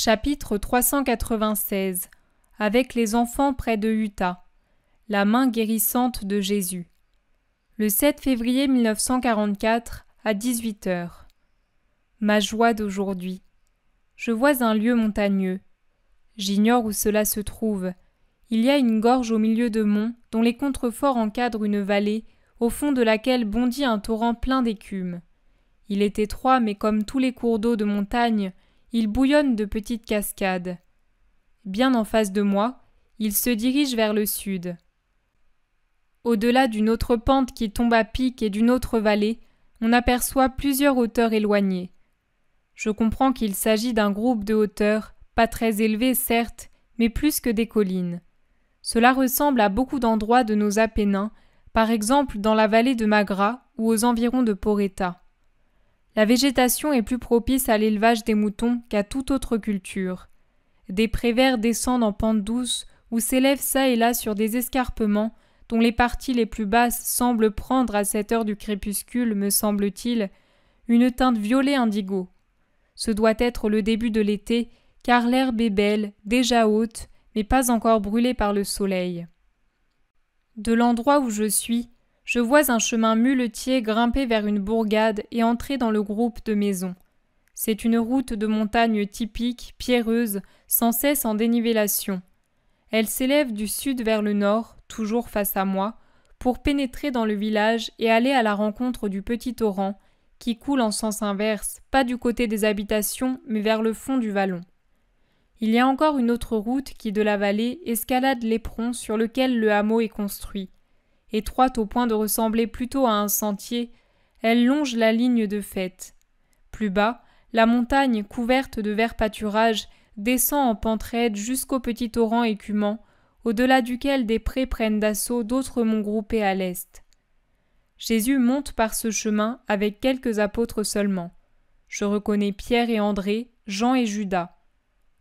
Chapitre 396 Avec les enfants près de Utah La main guérissante de Jésus Le 7 février 1944 à 18 heures. Ma joie d'aujourd'hui. Je vois un lieu montagneux. J'ignore où cela se trouve. Il y a une gorge au milieu de monts dont les contreforts encadrent une vallée au fond de laquelle bondit un torrent plein d'écume. Il est étroit mais comme tous les cours d'eau de montagne, il bouillonne de petites cascades. Bien en face de moi, il se dirige vers le sud. Au-delà d'une autre pente qui tombe à pic et d'une autre vallée, on aperçoit plusieurs hauteurs éloignées. Je comprends qu'il s'agit d'un groupe de hauteurs, pas très élevées certes, mais plus que des collines. Cela ressemble à beaucoup d'endroits de nos Apennins, par exemple dans la vallée de Magra ou aux environs de Porreta la végétation est plus propice à l'élevage des moutons qu'à toute autre culture. Des prés verts descendent en pente douce ou s'élèvent çà et là sur des escarpements dont les parties les plus basses semblent prendre à cette heure du crépuscule, me semble-t-il, une teinte violet indigo. Ce doit être le début de l'été, car l'herbe est belle, déjà haute, mais pas encore brûlée par le soleil. De l'endroit où je suis, je vois un chemin muletier grimper vers une bourgade et entrer dans le groupe de maisons. C'est une route de montagne typique, pierreuse, sans cesse en dénivellation. Elle s'élève du sud vers le nord, toujours face à moi, pour pénétrer dans le village et aller à la rencontre du petit torrent, qui coule en sens inverse, pas du côté des habitations, mais vers le fond du vallon. Il y a encore une autre route qui, de la vallée, escalade l'éperon sur lequel le hameau est construit étroite au point de ressembler plutôt à un sentier, elle longe la ligne de fête. Plus bas, la montagne, couverte de verts pâturages, descend en pente raide jusqu'au petit torrent écumant, au-delà duquel des prés prennent d'assaut d'autres monts groupés à l'est. Jésus monte par ce chemin avec quelques apôtres seulement. Je reconnais Pierre et André, Jean et Judas.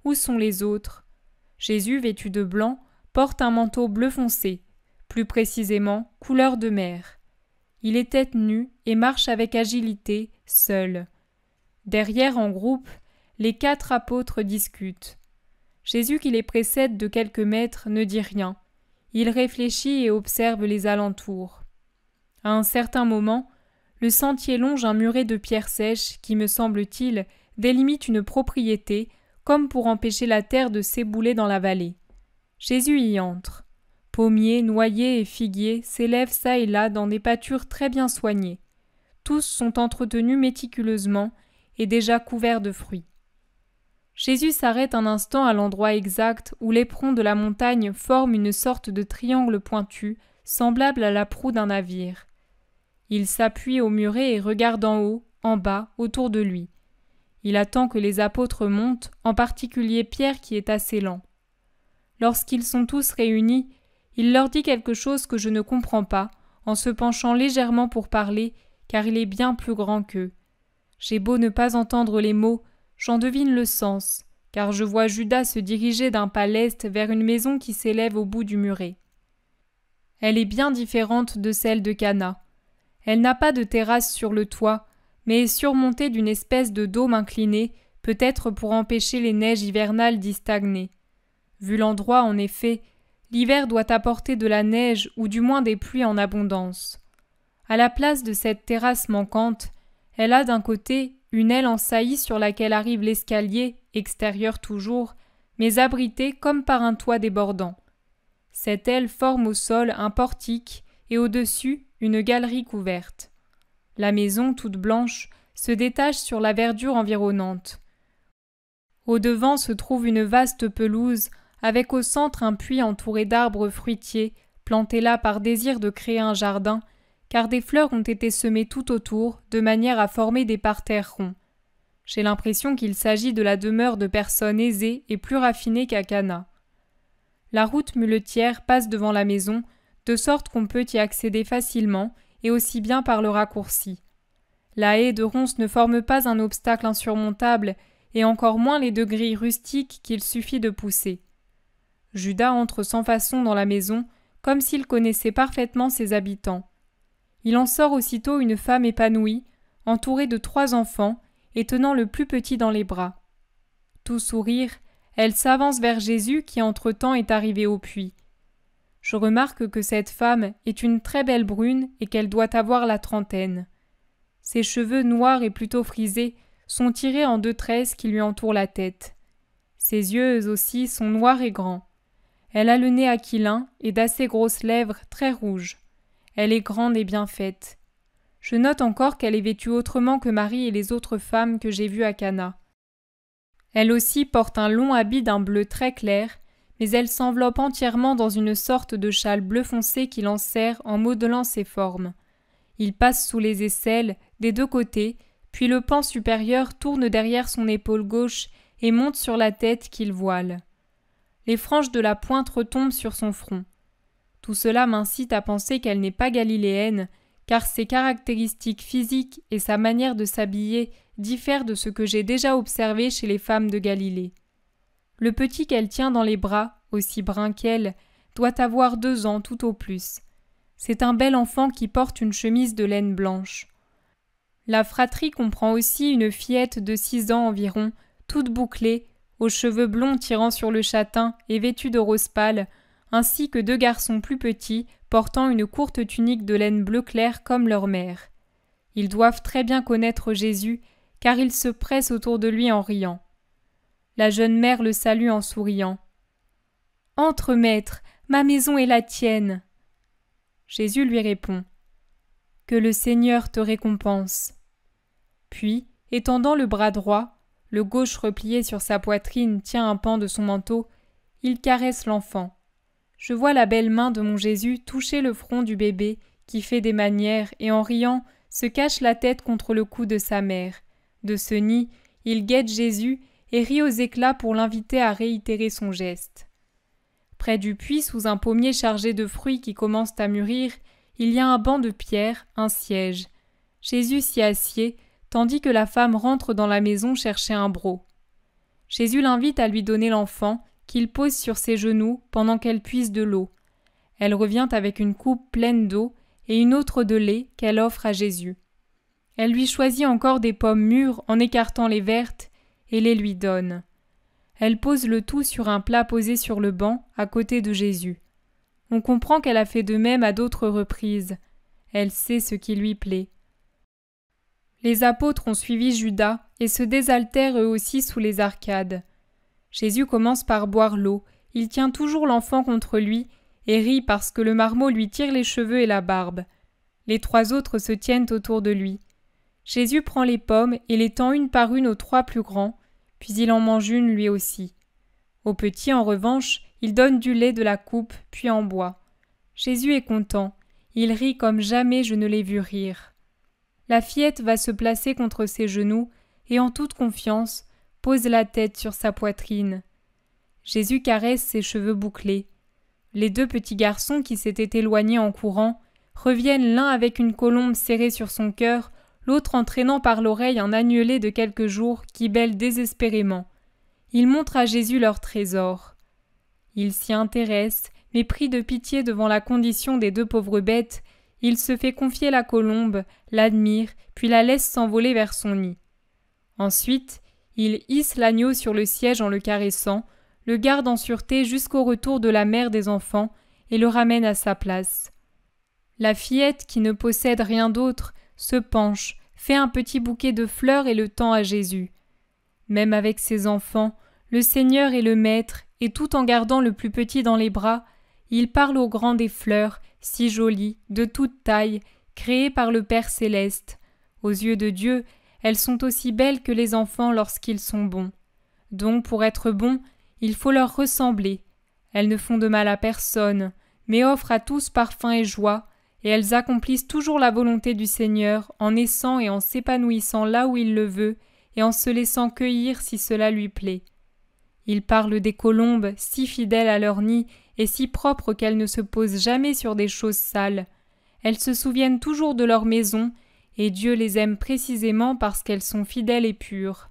Où sont les autres Jésus, vêtu de blanc, porte un manteau bleu foncé plus précisément couleur de mer. Il est tête nue et marche avec agilité, seul. Derrière, en groupe, les quatre apôtres discutent. Jésus qui les précède de quelques mètres ne dit rien. Il réfléchit et observe les alentours. À un certain moment, le sentier longe un muret de pierres sèches qui, me semble-t-il, délimite une propriété, comme pour empêcher la terre de s'ébouler dans la vallée. Jésus y entre. Pommiers, noyers et figuiers s'élèvent çà et là dans des pâtures très bien soignées. Tous sont entretenus méticuleusement et déjà couverts de fruits. Jésus s'arrête un instant à l'endroit exact où l'éperon de la montagne forme une sorte de triangle pointu, semblable à la proue d'un navire. Il s'appuie au muret et regarde en haut, en bas, autour de lui. Il attend que les apôtres montent, en particulier Pierre qui est assez lent. Lorsqu'ils sont tous réunis, il leur dit quelque chose que je ne comprends pas, en se penchant légèrement pour parler, car il est bien plus grand qu'eux. J'ai beau ne pas entendre les mots, j'en devine le sens, car je vois Judas se diriger d'un pas l'est vers une maison qui s'élève au bout du muret. Elle est bien différente de celle de Cana. Elle n'a pas de terrasse sur le toit, mais est surmontée d'une espèce de dôme incliné, peut-être pour empêcher les neiges hivernales d'y stagner. Vu l'endroit, en effet, l'hiver doit apporter de la neige ou du moins des pluies en abondance. À la place de cette terrasse manquante, elle a d'un côté une aile en saillie sur laquelle arrive l'escalier, extérieur toujours, mais abrité comme par un toit débordant. Cette aile forme au sol un portique et au-dessus une galerie couverte. La maison, toute blanche, se détache sur la verdure environnante. Au devant se trouve une vaste pelouse avec au centre un puits entouré d'arbres fruitiers, plantés là par désir de créer un jardin, car des fleurs ont été semées tout autour, de manière à former des parterres ronds. J'ai l'impression qu'il s'agit de la demeure de personnes aisées et plus raffinées qu'à Cana. La route muletière passe devant la maison, de sorte qu'on peut y accéder facilement, et aussi bien par le raccourci. La haie de ronces ne forme pas un obstacle insurmontable, et encore moins les degrés rustiques qu'il suffit de pousser. Judas entre sans façon dans la maison, comme s'il connaissait parfaitement ses habitants. Il en sort aussitôt une femme épanouie, entourée de trois enfants, et tenant le plus petit dans les bras. Tout sourire, elle s'avance vers Jésus qui entre-temps est arrivé au puits. Je remarque que cette femme est une très belle brune et qu'elle doit avoir la trentaine. Ses cheveux noirs et plutôt frisés sont tirés en deux tresses qui lui entourent la tête. Ses yeux aussi sont noirs et grands. Elle a le nez aquilin et d'assez grosses lèvres très rouges. Elle est grande et bien faite. Je note encore qu'elle est vêtue autrement que Marie et les autres femmes que j'ai vues à Cana. Elle aussi porte un long habit d'un bleu très clair, mais elle s'enveloppe entièrement dans une sorte de châle bleu foncé qui l'enserre en modelant ses formes. Il passe sous les aisselles, des deux côtés, puis le pan supérieur tourne derrière son épaule gauche et monte sur la tête qu'il voile les franges de la pointe retombent sur son front. Tout cela m'incite à penser qu'elle n'est pas galiléenne, car ses caractéristiques physiques et sa manière de s'habiller diffèrent de ce que j'ai déjà observé chez les femmes de Galilée. Le petit qu'elle tient dans les bras, aussi brun qu'elle, doit avoir deux ans tout au plus. C'est un bel enfant qui porte une chemise de laine blanche. La fratrie comprend aussi une fillette de six ans environ, toute bouclée, aux cheveux blonds tirant sur le châtain et vêtus de rose pâle, ainsi que deux garçons plus petits portant une courte tunique de laine bleu clair comme leur mère. Ils doivent très bien connaître Jésus, car ils se pressent autour de lui en riant. La jeune mère le salue en souriant. Entre, maître, ma maison est la tienne. Jésus lui répond. Que le Seigneur te récompense. Puis, étendant le bras droit, le gauche replié sur sa poitrine tient un pan de son manteau, il caresse l'enfant. Je vois la belle main de mon Jésus toucher le front du bébé qui fait des manières et en riant se cache la tête contre le cou de sa mère. De ce nid, il guette Jésus et rit aux éclats pour l'inviter à réitérer son geste. Près du puits, sous un pommier chargé de fruits qui commencent à mûrir, il y a un banc de pierre, un siège. Jésus s'y assied, tandis que la femme rentre dans la maison chercher un broc. Jésus l'invite à lui donner l'enfant, qu'il pose sur ses genoux pendant qu'elle puise de l'eau. Elle revient avec une coupe pleine d'eau et une autre de lait qu'elle offre à Jésus. Elle lui choisit encore des pommes mûres en écartant les vertes et les lui donne. Elle pose le tout sur un plat posé sur le banc à côté de Jésus. On comprend qu'elle a fait de même à d'autres reprises. Elle sait ce qui lui plaît. Les apôtres ont suivi Judas et se désaltèrent eux aussi sous les arcades. Jésus commence par boire l'eau, il tient toujours l'enfant contre lui, et rit parce que le marmot lui tire les cheveux et la barbe. Les trois autres se tiennent autour de lui. Jésus prend les pommes et les tend une par une aux trois plus grands, puis il en mange une lui aussi. Aux petits, en revanche, il donne du lait de la coupe, puis en boit. Jésus est content, il rit comme jamais je ne l'ai vu rire la fillette va se placer contre ses genoux et en toute confiance pose la tête sur sa poitrine. Jésus caresse ses cheveux bouclés. Les deux petits garçons qui s'étaient éloignés en courant reviennent l'un avec une colombe serrée sur son cœur, l'autre entraînant par l'oreille un annulé de quelques jours qui bêle désespérément. Ils montrent à Jésus leur trésor. Il s'y intéresse, mais de pitié devant la condition des deux pauvres bêtes, il se fait confier la colombe, l'admire, puis la laisse s'envoler vers son nid. Ensuite, il hisse l'agneau sur le siège en le caressant, le garde en sûreté jusqu'au retour de la mère des enfants et le ramène à sa place. La fillette, qui ne possède rien d'autre, se penche, fait un petit bouquet de fleurs et le tend à Jésus. Même avec ses enfants, le Seigneur est le Maître, et tout en gardant le plus petit dans les bras, il parle au grand des fleurs, si jolies, de toute taille, créées par le Père céleste. Aux yeux de Dieu, elles sont aussi belles que les enfants lorsqu'ils sont bons. Donc pour être bons, il faut leur ressembler. Elles ne font de mal à personne, mais offrent à tous parfum et joie, et elles accomplissent toujours la volonté du Seigneur en naissant et en s'épanouissant là où il le veut, et en se laissant cueillir si cela lui plaît. Il parle des colombes si fidèles à leur nid et si propres qu'elles ne se posent jamais sur des choses sales. Elles se souviennent toujours de leur maison, et Dieu les aime précisément parce qu'elles sont fidèles et pures.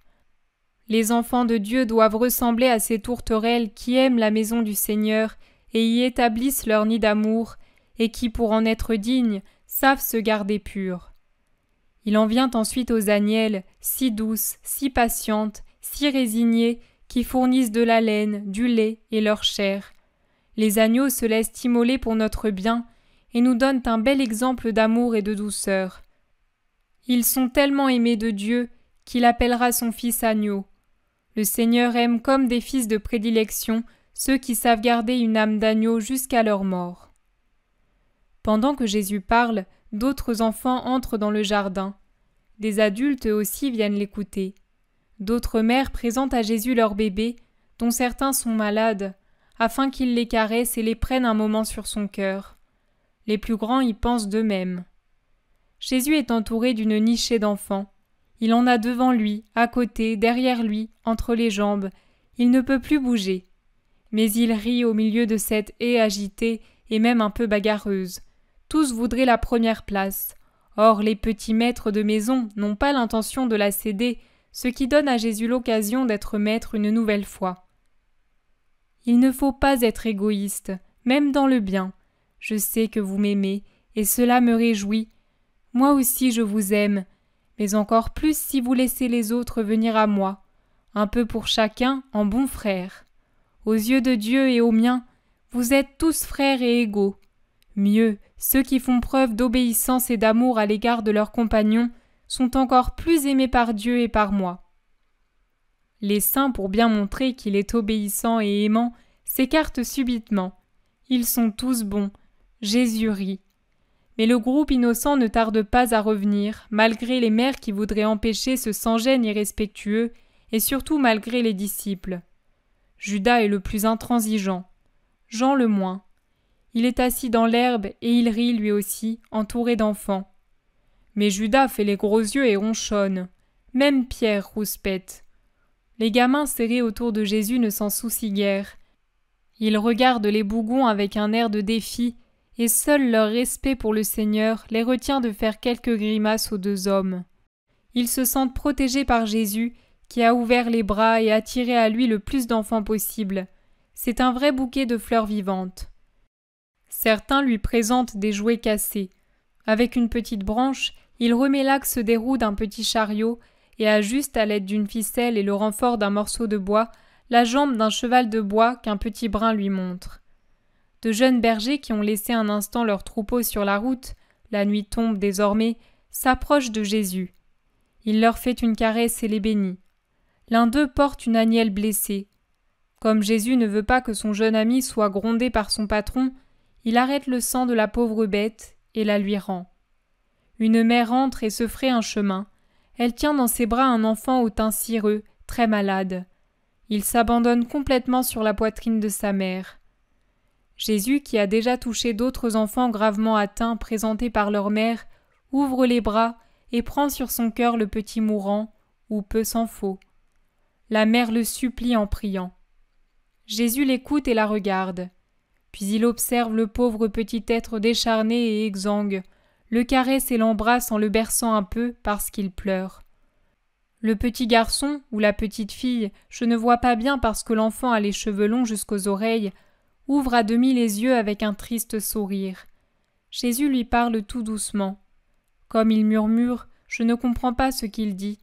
Les enfants de Dieu doivent ressembler à ces tourterelles qui aiment la maison du Seigneur et y établissent leur nid d'amour, et qui, pour en être dignes, savent se garder purs. Il en vient ensuite aux agnelles, si douces, si patientes, si résignées, qui fournissent de la laine, du lait et leur chair. Les agneaux se laissent immoler pour notre bien et nous donnent un bel exemple d'amour et de douceur. Ils sont tellement aimés de Dieu qu'il appellera son Fils agneau. Le Seigneur aime comme des fils de prédilection ceux qui savent garder une âme d'agneau jusqu'à leur mort. Pendant que Jésus parle, d'autres enfants entrent dans le jardin. Des adultes aussi viennent l'écouter. D'autres mères présentent à Jésus leurs bébés, dont certains sont malades, afin qu'il les caresse et les prenne un moment sur son cœur. Les plus grands y pensent d'eux-mêmes. Jésus est entouré d'une nichée d'enfants. Il en a devant lui, à côté, derrière lui, entre les jambes. Il ne peut plus bouger. Mais il rit au milieu de cette haie agitée et même un peu bagarreuse. Tous voudraient la première place. Or, les petits maîtres de maison n'ont pas l'intention de la céder, ce qui donne à Jésus l'occasion d'être maître une nouvelle fois. Il ne faut pas être égoïste, même dans le bien. Je sais que vous m'aimez, et cela me réjouit. Moi aussi je vous aime, mais encore plus si vous laissez les autres venir à moi, un peu pour chacun en bon frère. Aux yeux de Dieu et aux miens, vous êtes tous frères et égaux. Mieux, ceux qui font preuve d'obéissance et d'amour à l'égard de leurs compagnons sont encore plus aimés par Dieu et par moi les saints pour bien montrer qu'il est obéissant et aimant, s'écartent subitement. Ils sont tous bons. Jésus rit. Mais le groupe innocent ne tarde pas à revenir, malgré les mères qui voudraient empêcher ce sans-gêne irrespectueux, et surtout malgré les disciples. Judas est le plus intransigeant, Jean le moins. Il est assis dans l'herbe et il rit lui aussi, entouré d'enfants. Mais Judas fait les gros yeux et ronchonne. Même Pierre rouspète les gamins serrés autour de Jésus ne s'en soucient guère. Ils regardent les bougons avec un air de défi, et seul leur respect pour le Seigneur les retient de faire quelques grimaces aux deux hommes. Ils se sentent protégés par Jésus, qui a ouvert les bras et attiré à lui le plus d'enfants possible. C'est un vrai bouquet de fleurs vivantes. Certains lui présentent des jouets cassés. Avec une petite branche, il remet l'axe des roues d'un petit chariot et ajuste à l'aide d'une ficelle et le renfort d'un morceau de bois la jambe d'un cheval de bois qu'un petit brin lui montre. De jeunes bergers qui ont laissé un instant leurs troupeau sur la route, la nuit tombe désormais, s'approchent de Jésus. Il leur fait une caresse et les bénit. L'un d'eux porte une agnelle blessée. Comme Jésus ne veut pas que son jeune ami soit grondé par son patron, il arrête le sang de la pauvre bête et la lui rend. Une mère entre et se ferait un chemin. Elle tient dans ses bras un enfant au teint cireux, très malade. Il s'abandonne complètement sur la poitrine de sa mère. Jésus, qui a déjà touché d'autres enfants gravement atteints présentés par leur mère, ouvre les bras et prend sur son cœur le petit mourant, ou peu s'en faut. La mère le supplie en priant. Jésus l'écoute et la regarde. Puis il observe le pauvre petit être décharné et exsangue, le caresse et l'embrasse en le berçant un peu parce qu'il pleure. Le petit garçon ou la petite fille, je ne vois pas bien parce que l'enfant a les cheveux longs jusqu'aux oreilles, ouvre à demi les yeux avec un triste sourire. Jésus lui parle tout doucement. Comme il murmure, je ne comprends pas ce qu'il dit.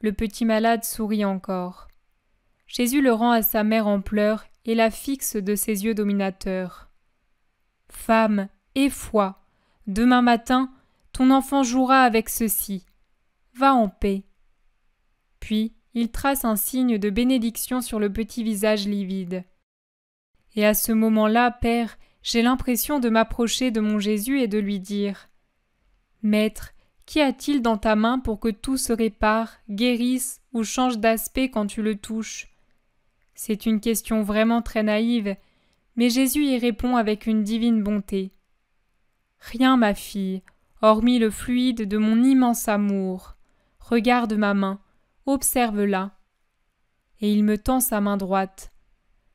Le petit malade sourit encore. Jésus le rend à sa mère en pleurs et la fixe de ses yeux dominateurs. Femme, et foi Demain matin, ton enfant jouera avec ceci. Va en paix. Puis il trace un signe de bénédiction sur le petit visage livide. Et à ce moment-là, Père, j'ai l'impression de m'approcher de mon Jésus et de lui dire Maître, qu'y a-t-il dans ta main pour que tout se répare, guérisse ou change d'aspect quand tu le touches C'est une question vraiment très naïve, mais Jésus y répond avec une divine bonté. Rien, ma fille, hormis le fluide de mon immense amour. Regarde ma main, observe-la. Et il me tend sa main droite.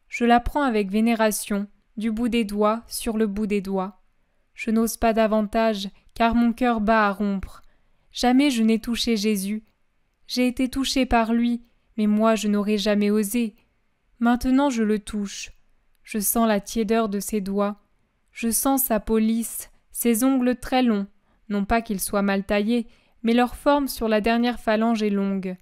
Je la prends avec vénération, du bout des doigts sur le bout des doigts. Je n'ose pas davantage, car mon cœur bat à rompre. Jamais je n'ai touché Jésus. J'ai été touché par lui, mais moi je n'aurais jamais osé. Maintenant je le touche. Je sens la tiédeur de ses doigts. Je sens sa police. Ses ongles très longs, non pas qu'ils soient mal taillés, mais leur forme sur la dernière phalange est longue.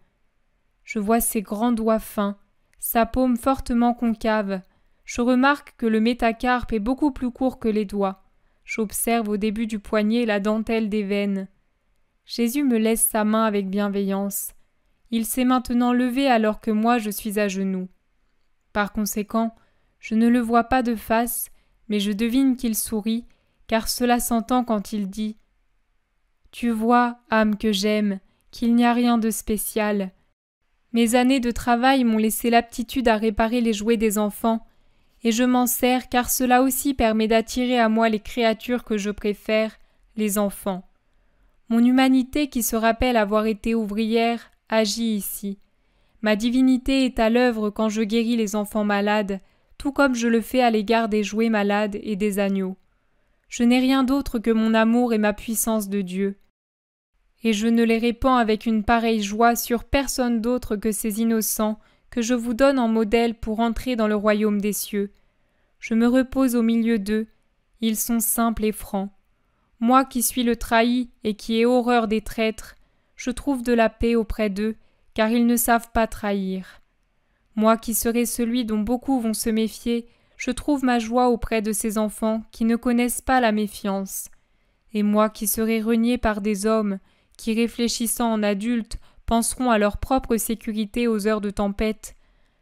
Je vois ses grands doigts fins, sa paume fortement concave. Je remarque que le métacarpe est beaucoup plus court que les doigts. J'observe au début du poignet la dentelle des veines. Jésus me laisse sa main avec bienveillance. Il s'est maintenant levé alors que moi je suis à genoux. Par conséquent, je ne le vois pas de face, mais je devine qu'il sourit car cela s'entend quand il dit Tu vois, âme que j'aime, qu'il n'y a rien de spécial. Mes années de travail m'ont laissé l'aptitude à réparer les jouets des enfants, et je m'en sers car cela aussi permet d'attirer à moi les créatures que je préfère, les enfants. Mon humanité qui se rappelle avoir été ouvrière agit ici. Ma divinité est à l'œuvre quand je guéris les enfants malades, tout comme je le fais à l'égard des jouets malades et des agneaux je n'ai rien d'autre que mon amour et ma puissance de Dieu. Et je ne les répands avec une pareille joie sur personne d'autre que ces innocents que je vous donne en modèle pour entrer dans le royaume des cieux. Je me repose au milieu d'eux, ils sont simples et francs. Moi qui suis le trahi et qui ai horreur des traîtres, je trouve de la paix auprès d'eux, car ils ne savent pas trahir. Moi qui serai celui dont beaucoup vont se méfier, je trouve ma joie auprès de ces enfants qui ne connaissent pas la méfiance. Et moi qui serai renié par des hommes, qui réfléchissant en adultes penseront à leur propre sécurité aux heures de tempête,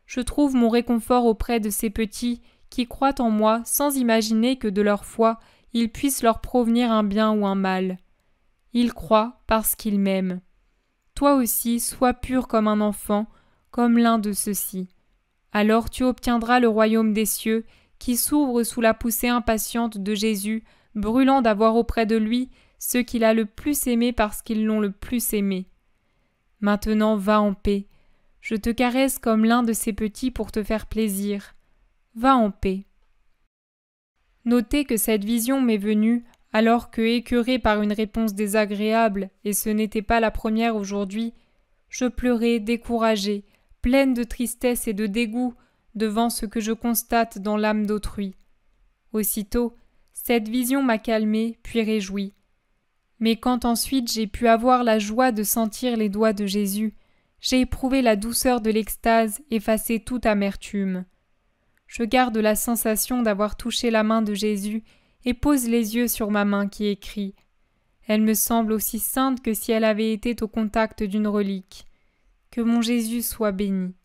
je trouve mon réconfort auprès de ces petits qui croient en moi sans imaginer que de leur foi il puisse leur provenir un bien ou un mal. Ils croient parce qu'ils m'aiment. Toi aussi sois pur comme un enfant, comme l'un de ceux-ci. Alors tu obtiendras le royaume des cieux, qui s'ouvre sous la poussée impatiente de Jésus, brûlant d'avoir auprès de lui ceux qu'il a le plus aimés parce qu'ils l'ont le plus aimé. Maintenant va en paix. Je te caresse comme l'un de ces petits pour te faire plaisir. Va en paix. Notez que cette vision m'est venue alors que, écœuré par une réponse désagréable, et ce n'était pas la première aujourd'hui, je pleurais découragé, pleine de tristesse et de dégoût devant ce que je constate dans l'âme d'autrui. Aussitôt, cette vision m'a calmée, puis réjouie. Mais quand ensuite j'ai pu avoir la joie de sentir les doigts de Jésus, j'ai éprouvé la douceur de l'extase effacer toute amertume. Je garde la sensation d'avoir touché la main de Jésus et pose les yeux sur ma main qui écrit. Elle me semble aussi sainte que si elle avait été au contact d'une relique. Que mon Jésus soit béni.